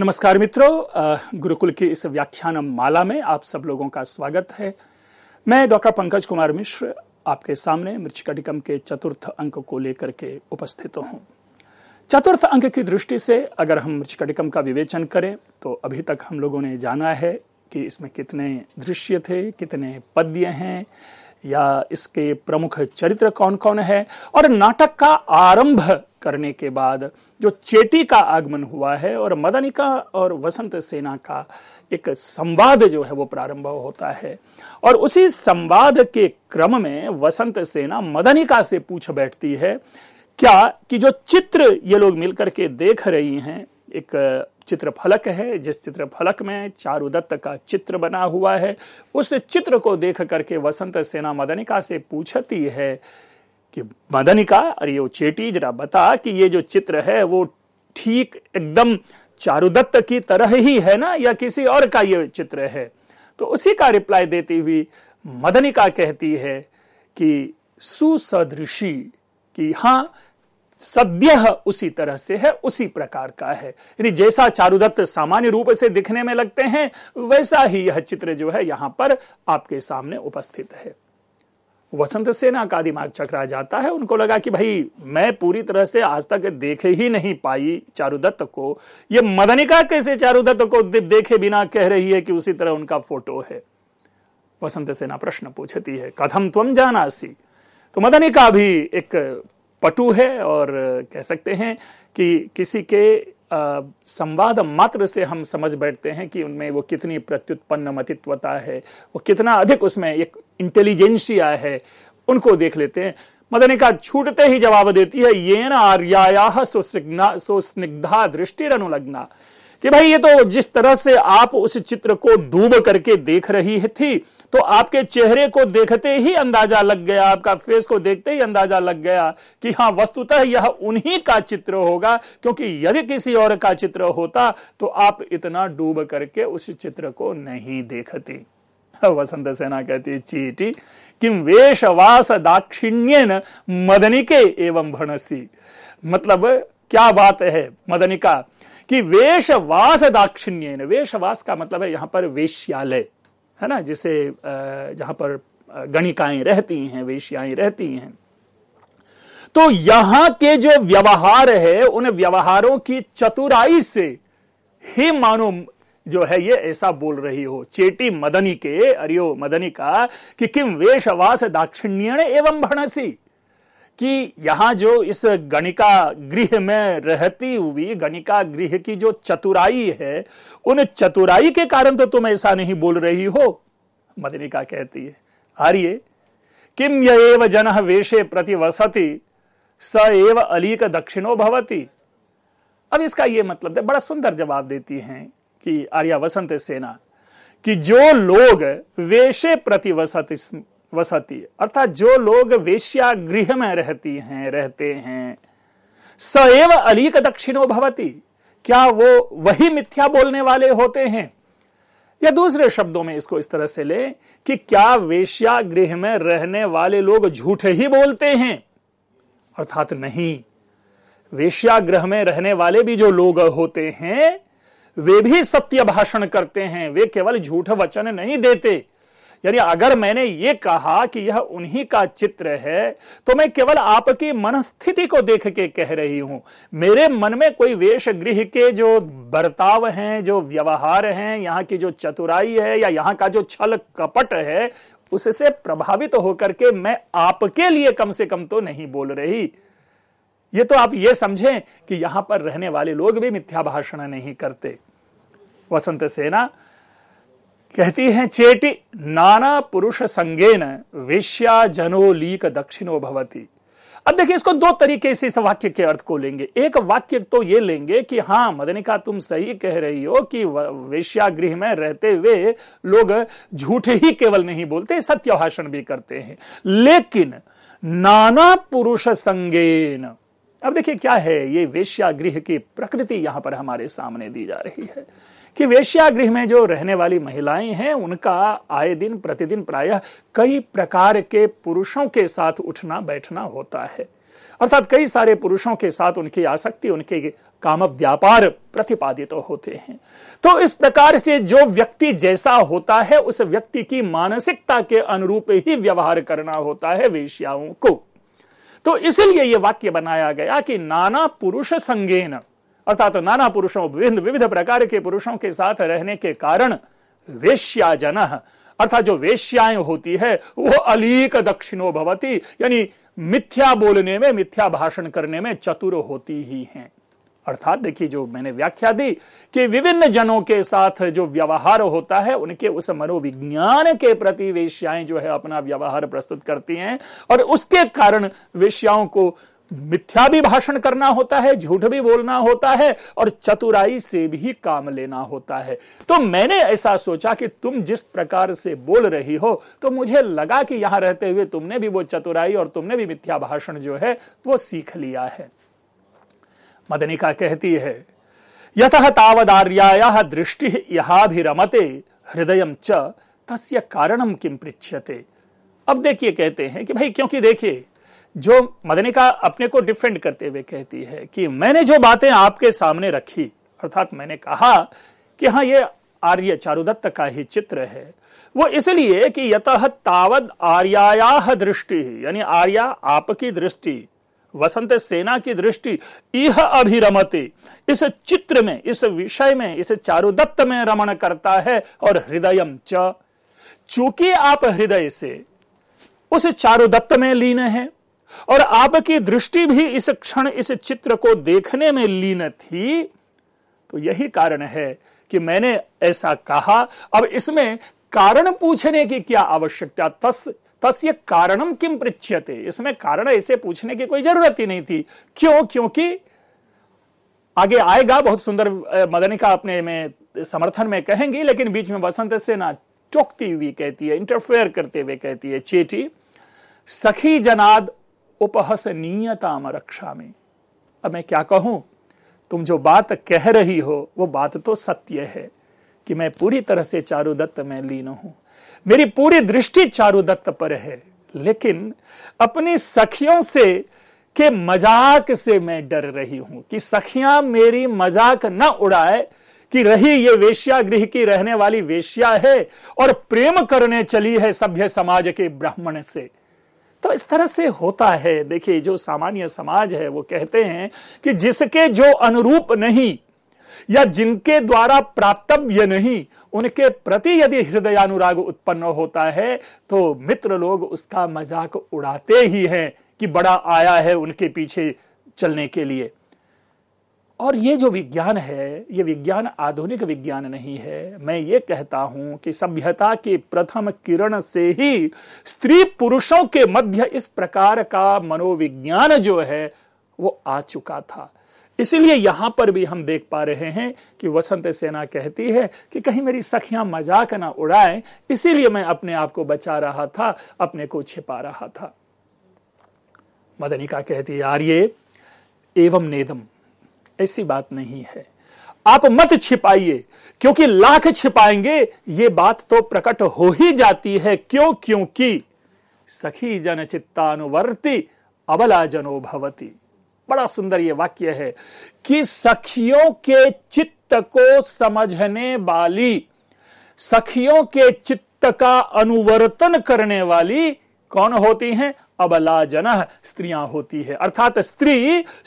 नमस्कार मित्रों गुरुकुल की इस व्याख्यान माला में आप सब लोगों का स्वागत है मैं डॉक्टर पंकज कुमार मिश्र आपके सामने मिर्च कटिकम के चतुर्थ अंक को लेकर के उपस्थित हूं चतुर्थ अंक की दृष्टि से अगर हम मिर्च कटिकम का विवेचन करें तो अभी तक हम लोगों ने जाना है कि इसमें कितने दृश्य थे कितने पद्य हैं या इसके प्रमुख चरित्र कौन कौन है और नाटक का आरंभ करने के बाद जो चेटी का आगमन हुआ है और मदनिका और वसंत सेना का एक संवाद जो है वो प्रारंभ होता है और उसी संवाद के क्रम में वसंत सेना मदनिका से पूछ बैठती है क्या कि जो चित्र ये लोग मिलकर के देख रही हैं एक चित्रफलक है जिस चित्रफलक में चारुदत्त का चित्र बना हुआ है उस चित्र को देख करके वसंत सेना मदनिका से पूछती है कि मदनिका अरे वो चेटी जरा बता कि ये जो चित्र है वो ठीक एकदम चारुदत्त की तरह ही है ना या किसी और का ये चित्र है तो उसी का रिप्लाई देती हुई मदनिका कहती है कि सुसदृशी कि हां सद्य उसी तरह से है उसी प्रकार का है यानी जैसा चारुदत्त सामान्य रूप से दिखने में लगते हैं वैसा ही यह चित्र जो है यहां पर आपके सामने उपस्थित है वसंत सेना का दिमाग चकरा जाता है उनको लगा कि भाई मैं पूरी तरह से आज तक देखे ही नहीं पाई चारुदत्त को यह मदनिका कैसे चारुदत्त को देखे बिना कह रही है कि उसी तरह उनका फोटो है वसंत सेना प्रश्न पूछती है कथम तुम जाना सी तो मदनिका भी एक पटु है और कह सकते हैं कि किसी के संवाद मात्र से हम समझ बैठते हैं कि उनमें वो कितनी प्रत्युत्पन्न मतित्वता है वो कितना अधिक उसमें एक इंटेलिजेंशिया है उनको देख लेते हैं मदनिका छूटते ही जवाब देती है ये न आर्या सुस्निग्धा अनुलग्ना कि भाई ये तो जिस तरह से आप उस चित्र को डूब करके देख रही थी तो आपके चेहरे को देखते ही अंदाजा लग गया आपका फेस को देखते ही अंदाजा लग गया कि हाँ वस्तुतः यह उन्हीं का चित्र होगा क्योंकि यदि किसी और का चित्र होता तो आप इतना डूब करके उस चित्र को नहीं देखते वसंत सेना कहती चीटी किम वेशवास दाक्षिण्यन मदनिके एवं भणसी मतलब क्या बात है मदनिका कि वेशवास दाक्षिण्य वेशवास का मतलब है यहां पर वेश्यालय है ना जिसे जहां पर गणिकाएं रहती हैं वेश्याएं रहती हैं तो यहां के जो व्यवहार है उन व्यवहारों की चतुराई से ही मानो जो है ये ऐसा बोल रही हो चेटी मदनी के अरियो मदनी का कि किम वेशवास दाक्षिण्य एवं भणसी कि यहाँ जो इस गणिका गृह में रहती हुई गणिका गृह की जो चतुराई है उन चतुराई के कारण तो तुम ऐसा नहीं बोल रही हो मदनिका कहती है आर्य किम यव जन वेशे प्रतिवसति स एव अलीक दक्षिणो भवती अब इसका यह मतलब है बड़ा सुंदर जवाब देती हैं कि आर्या वसंत सेना कि जो लोग वेशे प्रतिवसत वसती अर्थात जो लोग वेश्या गृह में रहती हैं रहते हैं सएव अलीक दक्षिणो भवती क्या वो वही मिथ्या बोलने वाले होते हैं या दूसरे शब्दों में इसको इस तरह से ले कि क्या वेश्या गृह में रहने वाले लोग झूठ ही बोलते हैं अर्थात नहीं वेश्या ग्रह में रहने वाले भी जो लोग होते हैं वे भी सत्य भाषण करते हैं वे केवल झूठ वचन नहीं देते यानी अगर मैंने ये कहा कि यह उन्हीं का चित्र है तो मैं केवल आपकी मनस्थिति को देख के कह रही हूं मेरे मन में कोई वेश गृह के जो बर्ताव हैं जो व्यवहार हैं यहाँ की जो चतुराई है या यहाँ का जो छल कपट है उससे प्रभावित होकर के मैं आपके लिए कम से कम तो नहीं बोल रही ये तो आप ये समझें कि यहां पर रहने वाले लोग भी मिथ्या भाषण नहीं करते वसंत सेना कहती हैं चेटी नाना पुरुष संगेन जनो लीक दक्षिणो भवती अब देखिए इसको दो तरीके से इस वाक्य के अर्थ को लेंगे एक वाक्य तो ये लेंगे कि हाँ मदनिका तुम सही कह रही हो कि वेश्यागृह में रहते हुए लोग झूठ ही केवल नहीं बोलते सत्य भाषण भी करते हैं लेकिन नाना पुरुष संगेन अब देखिए क्या है ये वेश्यागृह की प्रकृति यहां पर हमारे सामने दी जा रही है कि वेश्यागृह में जो रहने वाली महिलाएं हैं उनका आए दिन प्रतिदिन प्रायः कई प्रकार के पुरुषों के साथ उठना बैठना होता है अर्थात कई सारे पुरुषों के साथ उनकी आसक्ति उनके काम व्यापार प्रतिपादित तो होते हैं तो इस प्रकार से जो व्यक्ति जैसा होता है उस व्यक्ति की मानसिकता के अनुरूप ही व्यवहार करना होता है वेश्याओं को तो इसलिए यह वाक्य बनाया गया कि नाना पुरुष संगेन अर्थात तो नाना पुरुषों विभिन्न विविध प्रकार के पुरुषों के साथ रहने के कारण जन अर्थात जो वेश्याएं होती है वो अलीक दक्षिणो भवती यानी मिथ्या बोलने में मिथ्या भाषण करने में चतुर होती ही हैं अर्थात देखिए जो मैंने व्याख्या दी कि विभिन्न जनों के साथ जो व्यवहार होता है उनके उस मनोविज्ञान के प्रति वेश्याएं जो है अपना व्यवहार प्रस्तुत करती हैं और उसके कारण वेश्याओं को मिथ्या भी भाषण करना होता है झूठ भी बोलना होता है और चतुराई से भी काम लेना होता है तो मैंने ऐसा सोचा कि तुम जिस प्रकार से बोल रही हो तो मुझे लगा कि यहां रहते हुए तुमने भी वो चतुराई और तुमने भी मिथ्या भाषण जो है वो सीख लिया है मदनिका कहती है यथ तावदार्या दृष्टि यहामते हृदय च तस्य कारणम किम पृछ्यते अब देखिए कहते हैं कि भाई क्योंकि देखिए जो मदनिका अपने को डिफेंड करते हुए कहती है कि मैंने जो बातें आपके सामने रखी अर्थात मैंने कहा कि हाँ ये आर्य चारुदत्त का ही चित्र है वो इसलिए कि यत तावद आर्याया दृष्टि यानी आर्या आपकी दृष्टि वसंत सेना की दृष्टि यह अभिरमते इस चित्र में इस विषय में इस चारुदत्त में रमण करता है और हृदय चूंकि आप हृदय से उस चारुदत्त में लीन है और आपकी दृष्टि भी इस क्षण इस चित्र को देखने में लीन थी तो यही कारण है कि मैंने ऐसा कहा अब इसमें कारण पूछने की क्या आवश्यकता तस् तस्य कारणम किम पृच्छ्यते इसमें कारण ऐसे पूछने की कोई जरूरत ही नहीं थी क्यों क्योंकि आगे आएगा बहुत सुंदर मदनिका अपने में समर्थन में कहेंगी लेकिन बीच में वसंत सेना चौकती हुई कहती है इंटरफेयर करते हुए कहती है चेटी सखी जनाद उपहसनीयताम रक्षा में अब मैं क्या कहूं तुम जो बात कह रही हो वो बात तो सत्य है कि मैं पूरी तरह से चारुदत्त में लीन हूं मेरी पूरी दृष्टि चारुदत्त पर है लेकिन अपनी सखियों से के मजाक से मैं डर रही हूं कि सखिया मेरी मजाक न उड़ाए कि रही ये वेश्या गृह की रहने वाली वेश्या है और प्रेम करने चली है सभ्य समाज के ब्राह्मण से तो इस तरह से होता है देखिए जो सामान्य समाज है वो कहते हैं कि जिसके जो अनुरूप नहीं या जिनके द्वारा प्राप्तव्य नहीं उनके प्रति यदि हृदयानुराग उत्पन्न होता है तो मित्र लोग उसका मजाक उड़ाते ही हैं कि बड़ा आया है उनके पीछे चलने के लिए और ये जो विज्ञान है ये विज्ञान आधुनिक विज्ञान नहीं है मैं ये कहता हूं कि सभ्यता के प्रथम किरण से ही स्त्री पुरुषों के मध्य इस प्रकार का मनोविज्ञान जो है वो आ चुका था इसीलिए यहां पर भी हम देख पा रहे हैं कि वसंत सेना कहती है कि कहीं मेरी सखियां मजाक ना उड़ाएं इसीलिए मैं अपने आप को बचा रहा था अपने को छिपा रहा था मदनिका कहती है आर्य एवं नेदम ऐसी बात नहीं है आप मत छिपाइए क्योंकि लाख छिपाएंगे ये बात तो प्रकट हो ही जाती है क्यों क्योंकि सखी जन चित्तानुवर्ती अबला जनो भवती बड़ा सुंदर यह वाक्य है कि सखियों के चित्त को समझने वाली सखियों के चित्त का अनुवर्तन करने वाली कौन होती हैं अबला जना स्त्रियां होती है अर्थात स्त्री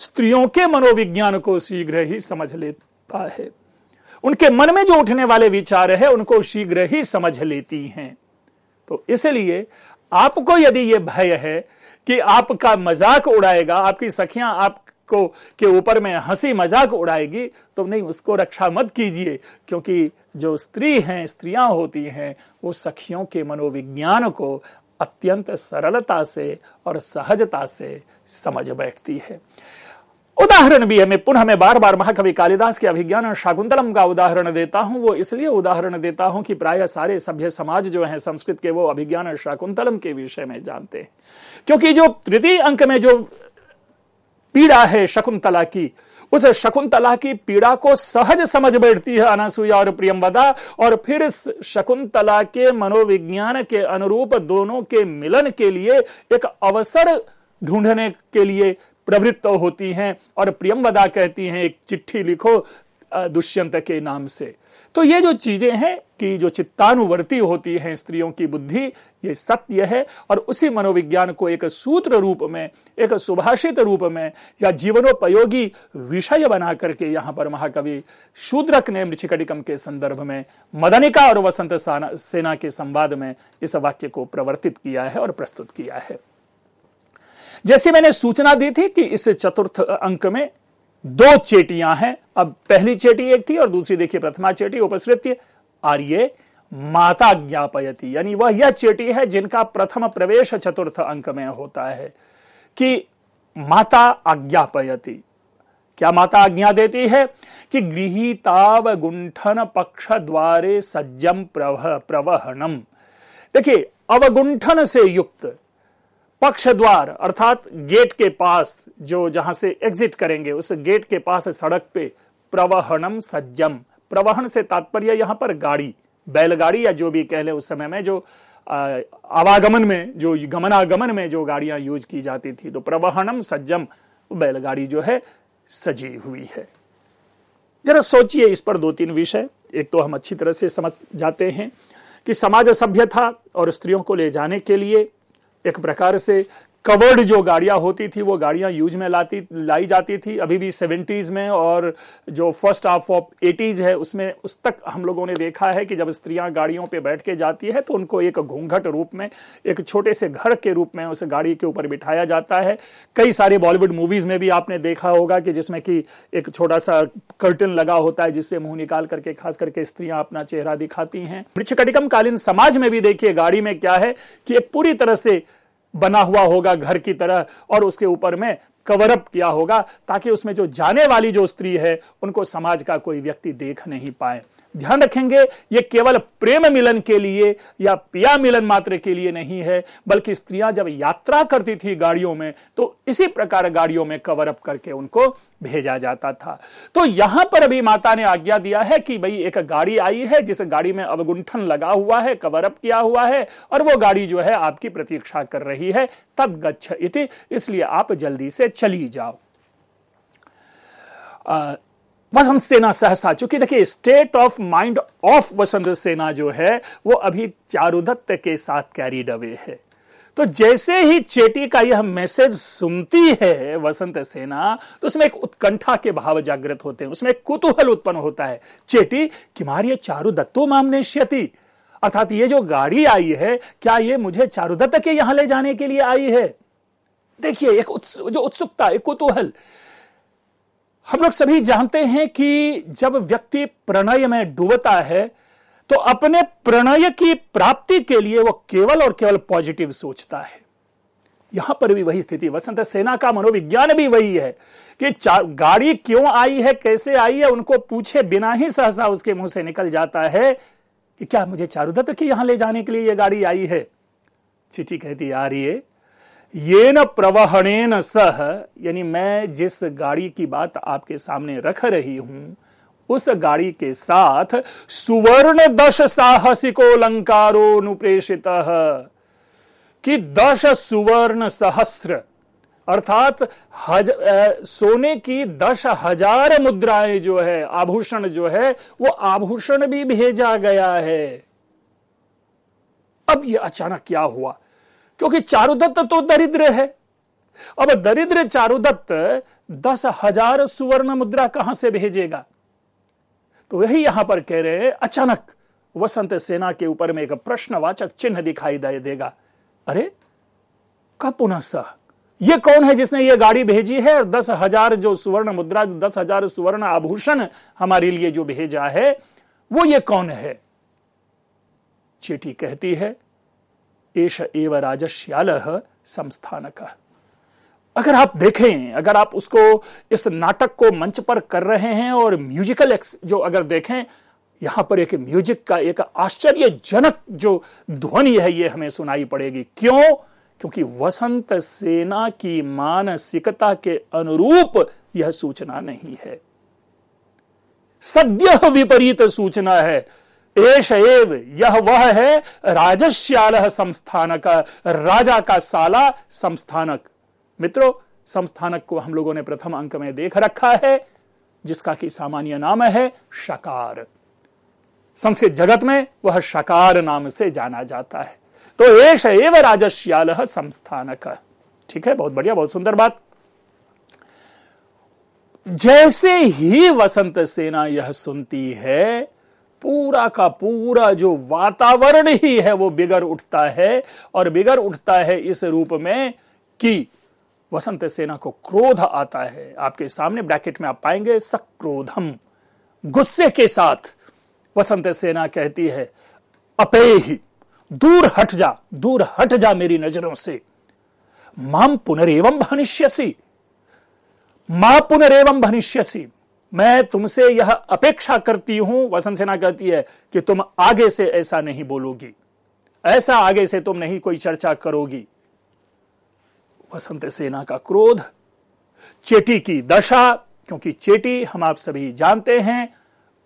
स्त्रियों के मनोविज्ञान को शीघ्र ही समझ लेता है उनके मन में जो उठने वाले विचार है उनको शीघ्र ही समझ लेती हैं तो इसलिए आपको यदि यह भय है कि आपका मजाक उड़ाएगा आपकी सखियां आपको के ऊपर में हंसी मजाक उड़ाएगी तो नहीं उसको रक्षा मत कीजिए क्योंकि जो स्त्री हैं स्त्रियां होती हैं वो सखियों के मनोविज्ञान को अत्यंत सरलता से और सहजता से समझ बैठती है उदाहरण भी हमें पुनः मैं बार बार महाकवि कालिदास के अभिज्ञान और शाकुंतलम का उदाहरण देता हूं वो इसलिए उदाहरण देता हूं कि प्राय सारे सभ्य समाज जो है संस्कृत के वो अभिज्ञान और शाकुंतलम के विषय में जानते हैं क्योंकि जो तृतीय अंक में जो पीड़ा है शकुंतला की उस शकुंतला की पीड़ा को सहज समझ बैठती है अनासुया और प्रियंवदा और फिर इस शकुंतला के मनोविज्ञान के अनुरूप दोनों के मिलन के लिए एक अवसर ढूंढने के लिए प्रवृत्त होती हैं और प्रियंवदा कहती हैं एक चिट्ठी लिखो दुष्यंत के नाम से तो ये जो चीजें हैं कि जो चित्तानुवर्ती होती हैं स्त्रियों की बुद्धि ये सत्य है और उसी मनोविज्ञान को एक सूत्र रूप में एक सुभाषित रूप में या जीवनोपयोगी विषय बना करके यहाँ पर महाकवि शूद्रक ने मृचिकटिकम के संदर्भ में मदनिका और वसंत सेना के संवाद में इस वाक्य को प्रवर्तित किया है और प्रस्तुत किया है जैसे मैंने सूचना दी थी कि इस चतुर्थ अंक में दो चेटियां हैं अब पहली चेटी एक थी और दूसरी देखिए प्रथमा चेटी उपसृत्य और ये माता ज्ञापयती यानी वह यह चेटी है जिनका प्रथम प्रवेश चतुर्थ अंक में होता है कि माता आज्ञापयती क्या माता आज्ञा देती है कि गृहिताव गुंठन पक्ष द्वारे सज्जम प्रवह प्रवहनम देखिए अवगुंठन से युक्त पक्ष द्वार अर्थात गेट के पास जो जहां से एग्जिट करेंगे उस गेट के पास सड़क पे प्रवहनम सज्जम प्रवहन से तात्पर्य यहां पर गाड़ी बैलगाड़ी या जो भी कह लें उस समय में जो आवागमन में जो गमनागमन में जो गाड़ियां यूज की जाती थी तो प्रवहनम सज्जम बैलगाड़ी जो है सजी हुई है जरा सोचिए इस पर दो तीन विषय एक तो हम अच्छी तरह से समझ जाते हैं कि समाज सभ्य था और स्त्रियों को ले जाने के लिए एक प्रकार से कवर्ड जो गाड़ियां होती थी वो गाड़ियां यूज में लाती लाई जाती थी अभी भी सेवेंटीज में और जो फर्स्ट हाफ ऑफ एटीज है उसमें उस तक हम लोगों ने देखा है कि जब स्त्रियां गाड़ियों पे बैठ के जाती है तो उनको एक घूंघट रूप में एक छोटे से घर के रूप में उस गाड़ी के ऊपर बिठाया जाता है कई सारे बॉलीवुड मूवीज में भी आपने देखा होगा कि जिसमें कि एक छोटा सा कर्टन लगा होता है जिससे मुंह निकाल करके खास करके स्त्रियां अपना चेहरा दिखाती हैं कटिकम कालीन समाज में भी देखिए गाड़ी में क्या है कि एक पूरी तरह से बना हुआ होगा घर की तरह और उसके ऊपर में कवरअप किया होगा ताकि उसमें जो जाने वाली जो स्त्री है उनको समाज का कोई व्यक्ति देख नहीं पाए ध्यान रखेंगे ये केवल प्रेम मिलन के लिए या पिया मिलन मात्र के लिए नहीं है बल्कि स्त्रियां जब यात्रा करती थी गाड़ियों में तो इसी प्रकार गाड़ियों में कवर अप करके उनको भेजा जाता था तो यहां पर अभी माता ने आज्ञा दिया है कि भाई एक गाड़ी आई है जिस गाड़ी में अवगुंठन लगा हुआ है कवर अप किया हुआ है और वो गाड़ी जो है आपकी प्रतीक्षा कर रही है तब गच्छ इति इसलिए आप जल्दी से चली जाओ आ, वसंत सेना सहसा चूंकि देखिए state of mind of Vasant Sena जो है वो अभी चारुदत्त के साथ कैरिड अवे है तो जैसे ही चेटी का यह मैसेज सुनती है वसंत सेना तो उसमें एक उत्कंठा के भाव जागृत होते हैं उसमें एक कुतूहल उत्पन्न होता है चेटी किमार्य चारु दत्तो मामने श्यति अर्थात ये जो गाड़ी आई है क्या ये मुझे चारुदत्त के यहां ले जाने के लिए आई है देखिए एक उत्स, जो उत्सुकता एक कुतूहल हम लोग सभी जानते हैं कि जब व्यक्ति प्रणय में डूबता है तो अपने प्रणय की प्राप्ति के लिए वह केवल और केवल पॉजिटिव सोचता है यहां पर भी वही स्थिति वसंत सेना का मनोविज्ञान भी वही है कि गाड़ी क्यों आई है कैसे आई है उनको पूछे बिना ही सहसा उसके मुंह से निकल जाता है कि क्या मुझे चारुदत्त के यहां ले जाने के लिए यह गाड़ी आई है चिट्ठी कहती यार ये ये न प्रवहणेन सह यानी मैं जिस गाड़ी की बात आपके सामने रख रही हूं उस गाड़ी के साथ सुवर्ण दश साहसिको अलंकारो अनुप्रेषित कि दश सुवर्ण सहस्र अर्थात हज, सोने की दस हजार मुद्राएं जो है आभूषण जो है वो आभूषण भी भेजा गया है अब ये अचानक क्या हुआ क्योंकि चारुदत्त तो दरिद्र है अब दरिद्र चारुदत्त दस हजार सुवर्ण मुद्रा कहां से भेजेगा तो वही यहां पर कह रहे अचानक वसंत सेना के ऊपर में एक प्रश्नवाचक चिन्ह दिखाई दे देगा अरे का पुनः ये कौन है जिसने ये गाड़ी भेजी है और दस हजार जो सुवर्ण मुद्रा जो दस हजार सुवर्ण आभूषण हमारे लिए जो भेजा है वो ये कौन है चीठी कहती है एश एव राजश्याल संस्थानक अगर आप देखें अगर आप उसको इस नाटक को मंच पर कर रहे हैं और म्यूजिकल एक्स जो अगर देखें यहां पर एक म्यूजिक का एक आश्चर्यजनक जो ध्वनि है ये हमें सुनाई पड़ेगी क्यों क्योंकि वसंत सेना की मानसिकता के अनुरूप यह सूचना नहीं है सद्य विपरीत सूचना है एश एव यह वह है राजस्याल संस्थानक राजा का साला संस्थानक मित्रों संस्थानक को हम लोगों ने प्रथम अंक में देख रखा है जिसका कि सामान्य नाम है शकार संस्कृत जगत में वह शकार नाम से जाना जाता है तो एश एव राजस्याल संस्थानक ठीक है बहुत बढ़िया बहुत सुंदर बात जैसे ही वसंत सेना यह सुनती है पूरा का पूरा जो वातावरण ही है वो बिगड़ उठता है और बिगड़ उठता है इस रूप में कि वसंत सेना को क्रोध आता है आपके सामने ब्रैकेट में आप पाएंगे सक्रोधम गुस्से के साथ वसंत सेना कहती है अपे ही दूर हट जा दूर हट जा मेरी नजरों से माम पुनरेवम भनिष्यसी मां पुनरेवम भनिष्यसी मैं तुमसे यह अपेक्षा करती हूं वसंत सेना कहती है कि तुम आगे से ऐसा नहीं बोलोगी ऐसा आगे से तुम नहीं कोई चर्चा करोगी वसंत सेना का क्रोध चेटी की दशा क्योंकि चेटी हम आप सभी जानते हैं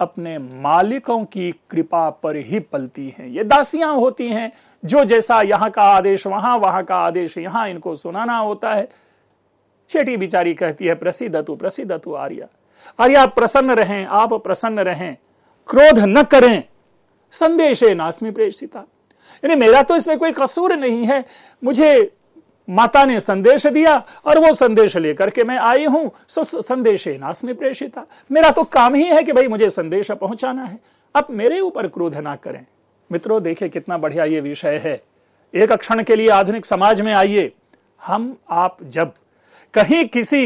अपने मालिकों की कृपा पर ही पलती हैं ये दासियां होती हैं जो जैसा यहां का आदेश वहां वहां का आदेश यहां इनको सुनाना होता है चेटी बिचारी कहती है प्रसिद्ध तू प्रसिद्ध तू आर्या अरे आप प्रसन्न रहें आप प्रसन्न रहें क्रोध न करें संदेश है नास्मी प्रेषिता यानी मेरा तो इसमें कोई कसूर नहीं है मुझे माता ने संदेश दिया और वो संदेश लेकर के मैं आई हूं सो संदेश नास्मी प्रेषिता मेरा तो काम ही है कि भाई मुझे संदेश पहुंचाना है अब मेरे ऊपर क्रोध ना करें मित्रों देखिए कितना बढ़िया ये विषय है एक क्षण के लिए आधुनिक समाज में आइए हम आप जब कहीं किसी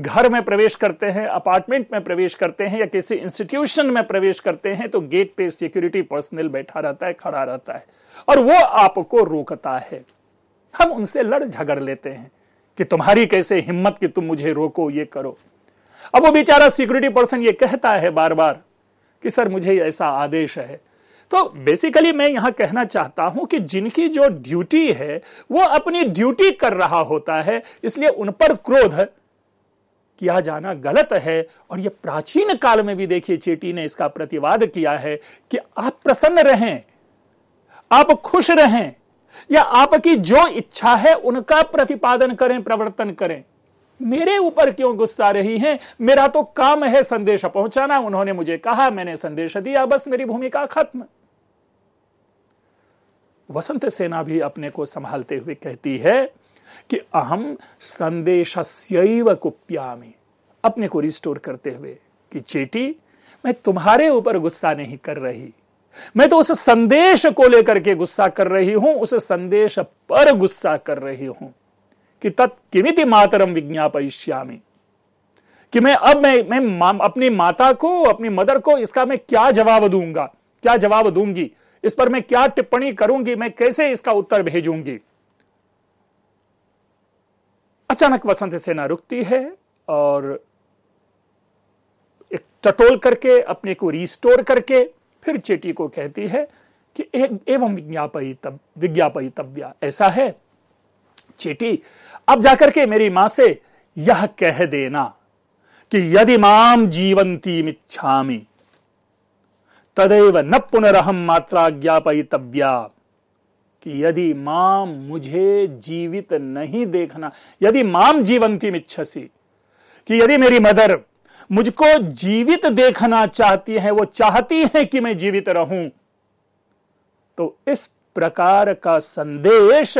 घर में प्रवेश करते हैं अपार्टमेंट में प्रवेश करते हैं या किसी इंस्टीट्यूशन में प्रवेश करते हैं तो गेट पे सिक्योरिटी पर्सनल बैठा रहता है खड़ा रहता है और वो आपको रोकता है हम उनसे लड़ झगड़ लेते हैं कि तुम्हारी कैसे हिम्मत कि तुम मुझे रोको ये करो अब वो बेचारा सिक्योरिटी पर्सन ये कहता है बार बार कि सर मुझे ऐसा आदेश है तो बेसिकली मैं यहां कहना चाहता हूं कि जिनकी जो ड्यूटी है वो अपनी ड्यूटी कर रहा होता है इसलिए उन पर क्रोध किया जाना गलत है और ये प्राचीन काल में भी देखिए चेटी ने इसका प्रतिवाद किया है कि आप प्रसन्न रहें आप खुश रहें या आपकी जो इच्छा है उनका प्रतिपादन करें प्रवर्तन करें मेरे ऊपर क्यों गुस्सा रही हैं मेरा तो काम है संदेश पहुंचाना उन्होंने मुझे कहा मैंने संदेश दिया बस मेरी भूमिका खत्म वसंत सेना भी अपने को संभालते हुए कहती है कि अहम संदेश कुप्यामी अपने को रिस्टोर करते हुए कि चेटी मैं तुम्हारे ऊपर गुस्सा नहीं कर रही मैं तो उस संदेश को लेकर के गुस्सा कर रही हूं उस संदेश पर गुस्सा कर रही हूं कि तत् किमिति मातरम विज्ञापयिष्यामी कि मैं अब मैं मैं अपनी माता को अपनी मदर को इसका मैं क्या जवाब दूंगा क्या जवाब दूंगी इस पर मैं क्या टिप्पणी करूंगी मैं कैसे इसका उत्तर भेजूंगी अचानक वसंत सेना रुकती है और एक टटोल करके अपने को रिस्टोर करके फिर चेटी को कहती है कि एवं विज्ञापयितव विज्ञापयितव्या ऐसा है चेटी अब जाकर के मेरी मां से यह कह देना कि यदि माम जीवंती मिच्छामी तदेव न पुनरहम मात्रा ज्ञापितव्या कि यदि माम मुझे जीवित नहीं देखना यदि माम जीवंती मिच्छसी कि यदि मेरी मदर मुझको जीवित देखना चाहती है वो चाहती है कि मैं जीवित रहूं तो इस प्रकार का संदेश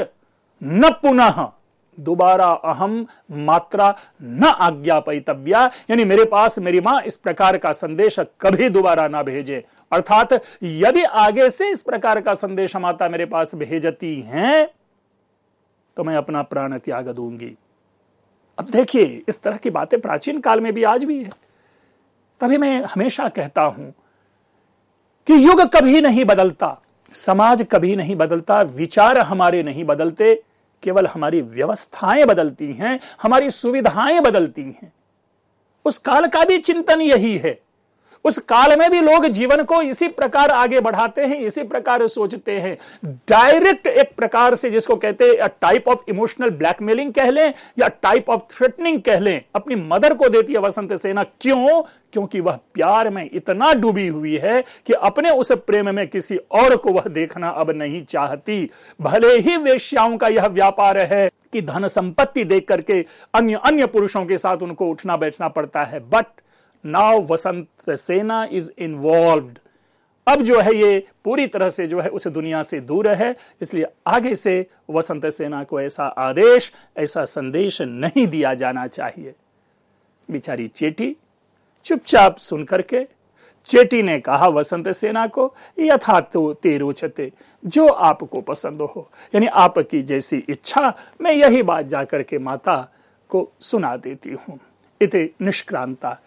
न पुनः दोबारा अहम मात्रा न आज्ञापितव्या यानी मेरे पास मेरी मां इस प्रकार का संदेश कभी दोबारा ना भेजे अर्थात यदि आगे से इस प्रकार का संदेश माता मेरे पास भेजती हैं तो मैं अपना प्राण त्याग दूंगी अब देखिए इस तरह की बातें प्राचीन काल में भी आज भी है तभी मैं हमेशा कहता हूं कि युग कभी नहीं बदलता समाज कभी नहीं बदलता विचार हमारे नहीं बदलते केवल हमारी व्यवस्थाएं बदलती हैं हमारी सुविधाएं बदलती हैं उस काल का भी चिंतन यही है उस काल में भी लोग जीवन को इसी प्रकार आगे बढ़ाते हैं इसी प्रकार सोचते हैं डायरेक्ट एक प्रकार से जिसको कहते हैं टाइप ऑफ इमोशनल ब्लैकमेलिंग कह लें या टाइप ऑफ थ्रेटनिंग कह लें अपनी मदर को देती है वसंत सेना क्यों क्योंकि वह प्यार में इतना डूबी हुई है कि अपने उस प्रेम में किसी और को वह देखना अब नहीं चाहती भले ही वेश्याओं का यह व्यापार है कि धन संपत्ति देख करके अन्य अन्य पुरुषों के साथ उनको उठना बैठना पड़ता है बट नाव वसंत सेना इज इन्वॉल्व अब जो है ये पूरी तरह से जो है उस दुनिया से दूर है इसलिए आगे से वसंत सेना को ऐसा आदेश ऐसा संदेश नहीं दिया जाना चाहिए बिचारी चेटी चुपचाप सुन करके चेटी ने कहा वसंत सेना को यथा तो तेरोचते जो आपको पसंद हो यानी आपकी जैसी इच्छा मैं यही बात जाकर के माता को सुना देती हूं इत निष्क्रांता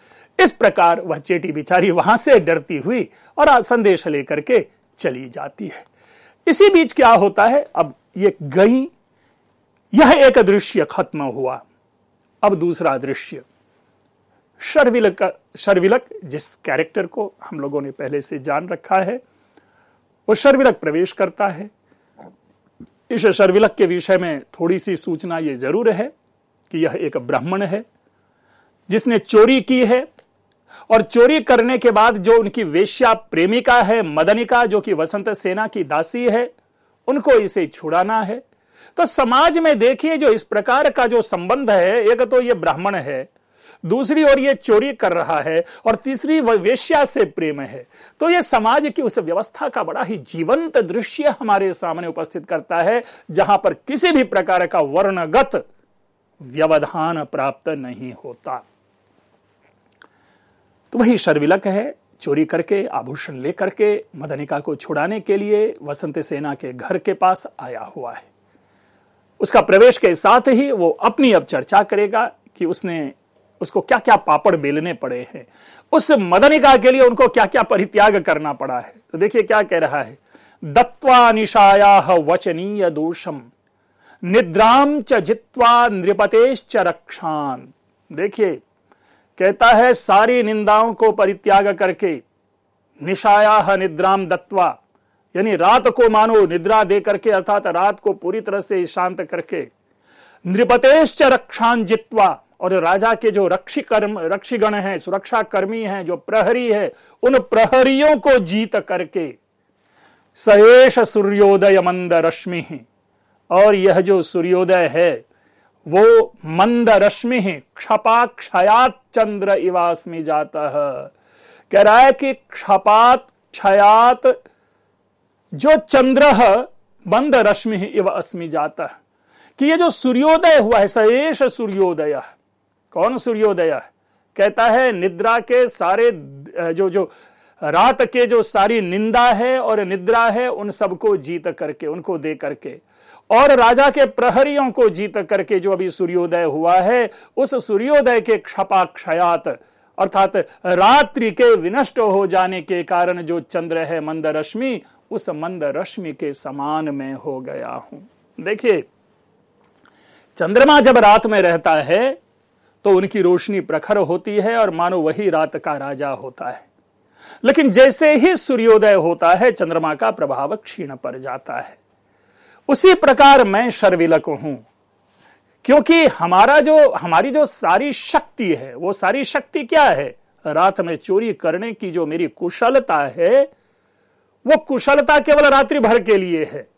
इस प्रकार वह चेटी बिचारी वहां से डरती हुई और संदेश लेकर के चली जाती है इसी बीच क्या होता है अब ये गई यह एक दृश्य खत्म हुआ अब दूसरा दृश्य शर्विलक शर्विलक जिस कैरेक्टर को हम लोगों ने पहले से जान रखा है वो शर्विलक प्रवेश करता है इस शर्विलक के विषय में थोड़ी सी सूचना ये जरूर है कि यह एक ब्राह्मण है जिसने चोरी की है और चोरी करने के बाद जो उनकी वेश्या प्रेमिका है मदनिका जो कि वसंत सेना की दासी है उनको इसे छुड़ाना है तो समाज में देखिए जो इस प्रकार का जो संबंध है एक तो ये ब्राह्मण है दूसरी ओर ये चोरी कर रहा है और तीसरी वेश्या से प्रेम है तो ये समाज की उस व्यवस्था का बड़ा ही जीवंत दृश्य हमारे सामने उपस्थित करता है जहां पर किसी भी प्रकार का वर्णगत व्यवधान प्राप्त नहीं होता तो वही शर्विलक है चोरी करके आभूषण लेकर के मदनिका को छुड़ाने के लिए वसंत सेना के घर के पास आया हुआ है उसका प्रवेश के साथ ही वो अपनी अब चर्चा करेगा कि उसने उसको क्या क्या पापड़ बेलने पड़े हैं उस मदनिका के लिए उनको क्या क्या परित्याग करना पड़ा है तो देखिए क्या कह रहा है दत्वा निशाया वचनीय दोषम निद्राम च जित्वा नृपतेश्च रक्षान देखिए कहता है सारी निंदाओं को परित्याग करके निशाया निद्राम दत्वा यानी रात को मानो निद्रा दे करके अर्थात रात को पूरी तरह से शांत करके नृपतेश्च रक्षा जित्वा और राजा के जो रक्षी कर्म रक्षीगण है सुरक्षा कर्मी है जो प्रहरी है उन प्रहरियों को जीत करके सहेश सूर्योदय मंद रश्मि और यह जो सूर्योदय है वो मंद रश्मि क्षपा क्षयात चंद्र इवास में जाता है कह रहा है कि क्षपात क्षयात जो चंद्र है मंद रश्मि है इव अस्मि जाता है कि ये जो सूर्योदय हुआ है सहेश सूर्योदय कौन सूर्योदय कहता है निद्रा के सारे जो जो रात के जो सारी निंदा है और निद्रा है उन सबको जीत करके उनको दे करके और राजा के प्रहरियों को जीत करके जो अभी सूर्योदय हुआ है उस सूर्योदय के क्षपा क्षयात अर्थात रात्रि के विनष्ट हो जाने के कारण जो चंद्र है मंद रश्मि उस मंद रश्मि के समान में हो गया हूं देखिए चंद्रमा जब रात में रहता है तो उनकी रोशनी प्रखर होती है और मानो वही रात का राजा होता है लेकिन जैसे ही सूर्योदय होता है चंद्रमा का प्रभाव क्षीण पड़ जाता है उसी प्रकार मैं शर्विलक हूं क्योंकि हमारा जो हमारी जो सारी शक्ति है वो सारी शक्ति क्या है रात में चोरी करने की जो मेरी कुशलता है वो कुशलता केवल रात्रि भर के लिए है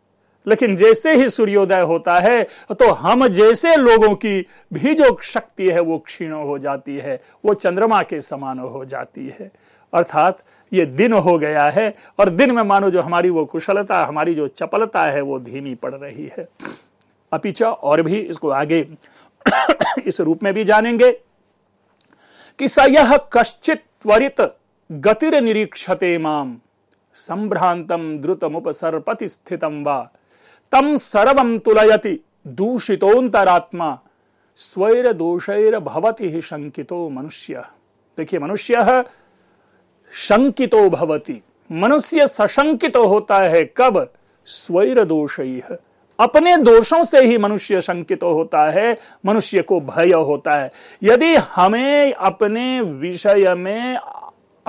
लेकिन जैसे ही सूर्योदय होता है तो हम जैसे लोगों की भी जो शक्ति है वो क्षीण हो जाती है वो चंद्रमा के समान हो जाती है अर्थात ये दिन हो गया है और दिन में मानो जो हमारी वो कुशलता हमारी जो चपलता है वो धीमी पड़ रही है अपिचा और भी इसको आगे इस रूप में भी जानेंगे कि सह कश्चित त्वरित गतिर निरीक्षते माम संभ्रांतम द्रुतमुपसर्पति स्थितम व तम सर्वम तुलयति दूषितोन्तरात्मा स्वैर दोषैर भवति ही शंकितो मनुष्य देखिए मनुष्य शंकितो भवति मनुष्य सशंकित होता है कब स्वैर दोष है अपने दोषों से ही मनुष्य शंकित होता है मनुष्य को भय होता है यदि हमें अपने विषय में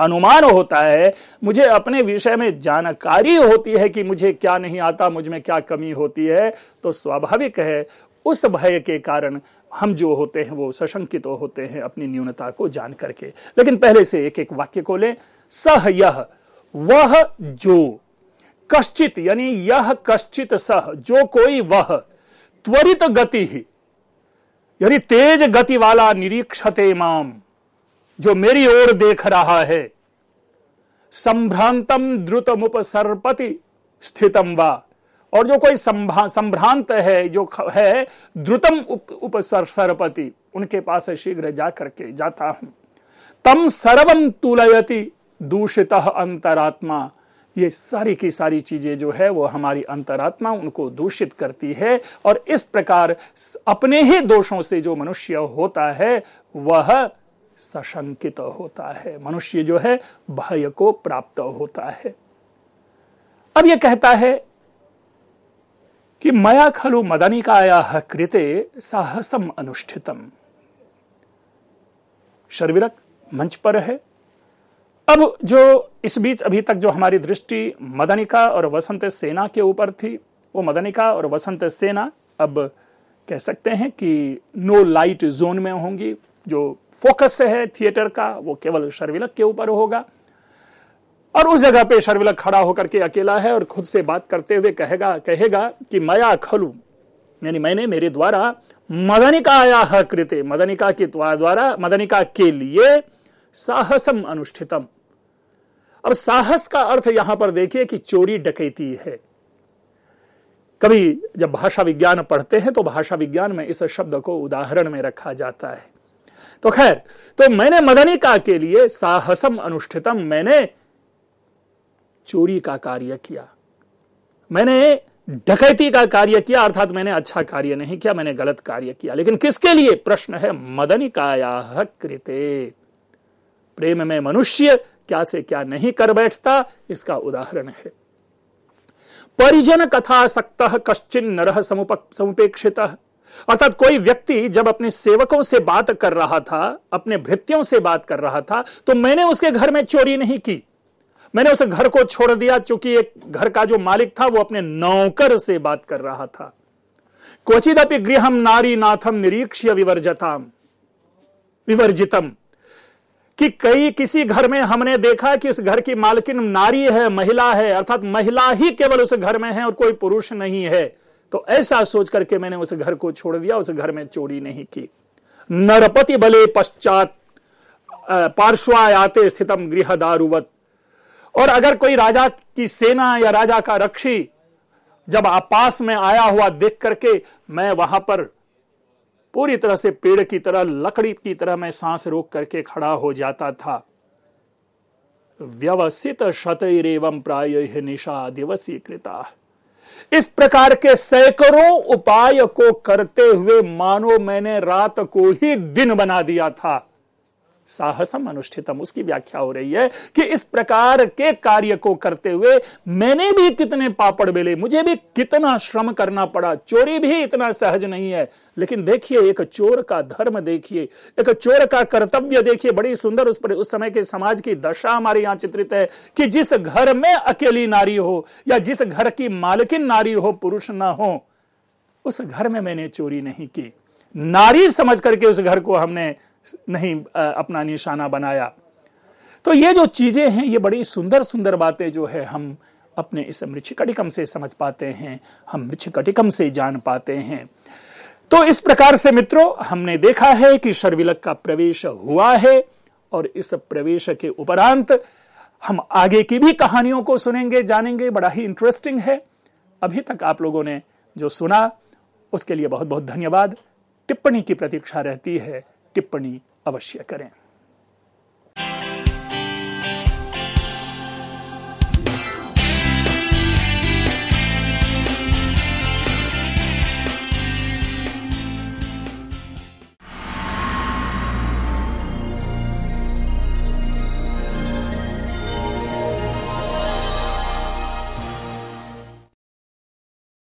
अनुमान होता है मुझे अपने विषय में जानकारी होती है कि मुझे क्या नहीं आता मुझ में क्या कमी होती है तो स्वाभाविक है उस भय के कारण हम जो होते हैं वो सशंकित होते हैं अपनी न्यूनता को जान करके लेकिन पहले से एक एक वाक्य को ले सह यह वह जो कश्चित यानी यह कश्चित सह जो कोई वह त्वरित गति ही यानी तेज गति वाला निरीक्षते माम जो मेरी ओर देख रहा है संभ्रांतम द्रुतमुपसर्पति स्थितम वा और जो कोई संभ्रांत है जो है द्रुतम उप, सरपति उनके पास शीघ्र जा करके जाता हूं तम सर्वम तुलयति दूषित अंतरात्मा ये सारी की सारी चीजें जो है वो हमारी अंतरात्मा उनको दूषित करती है और इस प्रकार अपने ही दोषों से जो मनुष्य होता है वह सशंकित होता है मनुष्य जो है भय को प्राप्त होता है अब यह कहता है कि मया खलु मदनिकायाः कृते साहसम अनुष्ठितम शर्विरक मंच पर है अब जो इस बीच अभी तक जो हमारी दृष्टि मदनिका और वसंत सेना के ऊपर थी वो मदनिका और वसंत सेना अब कह सकते हैं कि नो लाइट जोन में होंगी जो फोकस है थिएटर का वो केवल शर्विलक के ऊपर होगा और उस जगह पे शर्विलक खड़ा होकर के अकेला है और खुद से बात करते हुए कहेगा कहेगा कि मया खलू यानी मैंने मेरे द्वारा मदनिका या कृते मदनिका के द्वारा मदनिका के लिए साहसम अनुष्ठितम अब साहस का अर्थ यहां पर देखिए कि चोरी डकैती है कभी जब भाषा विज्ञान पढ़ते हैं तो भाषा विज्ञान में इस शब्द को उदाहरण में रखा जाता है तो खैर तो मैंने मदनिका के लिए साहसम अनुष्ठितम मैंने चोरी का कार्य किया मैंने डकैती का कार्य किया अर्थात मैंने अच्छा कार्य नहीं किया मैंने गलत कार्य किया लेकिन किसके लिए प्रश्न है मदनी काया कृते प्रेम में मनुष्य क्या से क्या नहीं कर बैठता इसका उदाहरण है परिजन कथा सक्त कश्चिन नरह समुपेक्षित अर्थात कोई व्यक्ति जब अपने सेवकों से बात कर रहा था अपने भृत्यों से बात कर रहा था तो मैंने उसके घर में चोरी नहीं की मैंने उस घर को छोड़ दिया चूंकि एक घर का जो मालिक था वो अपने नौकर से बात कर रहा था क्वचिदपि गृहम नारी नाथम निरीक्ष्य विवर्जताम विवर्जितम कि कई किसी घर में हमने देखा कि उस घर की मालकिन नारी है महिला है अर्थात महिला ही केवल उस घर में है और कोई पुरुष नहीं है तो ऐसा सोच करके मैंने उस घर को छोड़ दिया उस घर में चोरी नहीं की नरपति बले पश्चात पार्श्वायाते स्थितम गृह दारुवत और अगर कोई राजा की सेना या राजा का रक्षी जब आपास में आया हुआ देख करके मैं वहां पर पूरी तरह से पेड़ की तरह लकड़ी की तरह मैं सांस रोक करके खड़ा हो जाता था व्यवसित एवं प्राय निशा दिवसी कृता इस प्रकार के सैकड़ों उपाय को करते हुए मानो मैंने रात को ही दिन बना दिया था साहसम अनुष्ठितम उसकी व्याख्या हो रही है कि इस प्रकार के कार्य को करते हुए मैंने भी कितने पापड़ बेले मुझे भी कितना श्रम करना पड़ा चोरी भी इतना सहज नहीं है लेकिन देखिए एक चोर का धर्म देखिए एक चोर का कर्तव्य देखिए बड़ी सुंदर उस पर उस समय के समाज की दशा हमारे यहां चित्रित है कि जिस घर में अकेली नारी हो या जिस घर की मालकिन नारी हो पुरुष ना हो उस घर में मैंने चोरी नहीं की नारी समझ करके उस घर को हमने नहीं अपना निशाना बनाया तो ये जो चीज़ें हैं ये बड़ी सुंदर सुंदर बातें जो है हम अपने इस मृक्ष कटिकम से समझ पाते हैं हम मृक्ष कटिकम से जान पाते हैं तो इस प्रकार से मित्रों हमने देखा है कि शर्विलक का प्रवेश हुआ है और इस प्रवेश के उपरांत हम आगे की भी कहानियों को सुनेंगे जानेंगे बड़ा ही इंटरेस्टिंग है अभी तक आप लोगों ने जो सुना उसके लिए बहुत बहुत धन्यवाद टिप्पणी की प्रतीक्षा रहती है टिप्पणी अवश्य करें